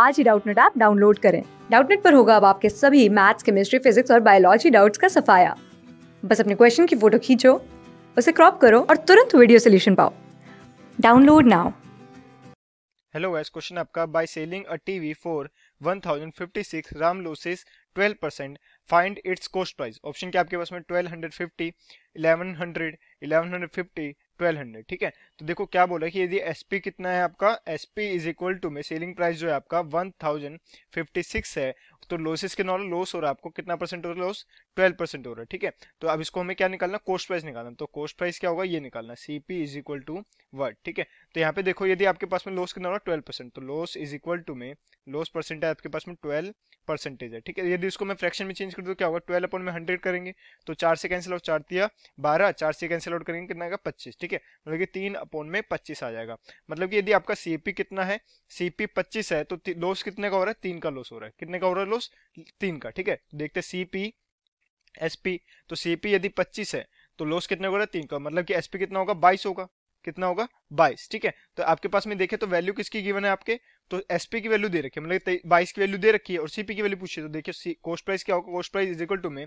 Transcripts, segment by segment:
आज ही Doubtnut app download करें डाउटनेट पर होगा अब आपके सभी मैथ्स केमिस्ट्री फिजिक्स और बायोलॉजी डाउट्स का सफाया बस अपने क्वेश्चन की फोटो खींचो उसे क्रॉप करो और तुरंत वीडियो सोल्यूशन पाओ download now hello guys question आपका by selling a TV for 1056 Ram loses 12 percent find its cost price option क्या आपके पास में 1250 1100 1150 1200 ठीक है तो देखो क्या बोला कि यदि एस पी कितना है आपका S P is equal to में सेलिंग प्राइस जो है आपका वन थाउजेंड फिफ्टी सिक्स है तो लॉसेस के नॉर्मल लॉस हो रहा है आपको कितना परसेंट हो रहा है लॉस ट्वेल्व परसेंट हो रहा है ठीक है तो अब इसको हमें क्या निकालना कॉस्ट प्राइस निकालना तो कॉस्ट प्राइस क्या होगा ये निकालना C P is equal to word ठीक है तो यहाँ पे देखो यदि आपके पास में लॉस कितना हो रहा है ट्वेल्व परसेंट तो लॉस इज इक्वल टू में लॉस परसेंट है आपके पास में ट्वेल्व परसेंटेज है ठीक है यदि इसको मैं फ्रैक्शन में चेंज कर दूँ क्या होगा ट्वेल्व अपॉन में हंड्रेड करेंगे तो चार से कैंसिल आउट चार दिया बारह चार से कैंसिल आउट करेंगे कितना आएगा पच्चीस ठीक है मतलब कि तीन अपॉन में पच्चीस आ जाएगा मतलब कि यदि आपका सीपी कितना है सीपी पच्चीस है तो लॉस कितने का हो रहा है तीन का लॉस हो रहा है कितने का हो रहा है लॉस तीन का ठीक है देखते सीपी एसपी तो सीपी यदि पच्चीस है तो लॉस कितने का हो रहा है तीन का मतलब कि एसपी कितना होगा बाईस होगा कितना होगा बाईस ठीक है तो आपके पास में देखे तो वैल्यू किसकी गिवन है आपके तो एसपी की वैल्यू दे रखी है मतलब बाईस की वैल्यू दे रखी है और सीपी की वैल्यू पूछिए तो देखिए कोस्ट प्राइस क्या होगा cost price is equal to में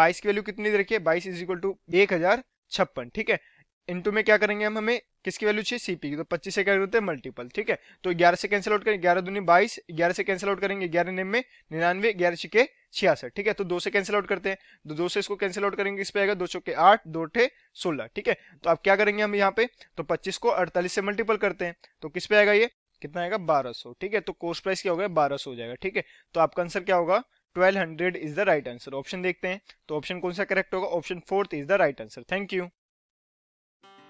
बाईस की वैल्यू कितनी दे रखी है बाईस इज इक्वल टू एक हजार छप्पन ठीक है इंटू में क्या करेंगे हम हमें किसकी वैल्यू चाहिए सीपी की तो पच्चीस से क्या करते हैं मल्टीपल ठीक है तो ग्यारह से कैंसिल आउट करेंगे ग्यारह दूनी बाईस ग्यारह से कैंसिल आउट करेंगे ग्यारह नेम में निन्यानवे ग्यारह छिके छियासठ ठीक है तो दो से कैंसिल आउट करते हैं तो दो से इसको कैंसिल आउट करेंगे इस पे आएगा दो चौके आठ दो ठे सोलह ठीक है तो आप क्या करेंगे हम यहाँ पे तो पच्चीस को अड़तालीस से मल्टीपल करते हैं तो किस पे आएगा ये कितना आएगा बारह सौ ठीक है तो कोस्ट प्राइस क्या होगा बारह सौ हो जाएगा ठीक है तो आपका आंसर क्या होगा 1200 is the right answer option देखते हैं तो ऑप्शन कौन सा करेक्ट होगा option fourth is the right answer thank you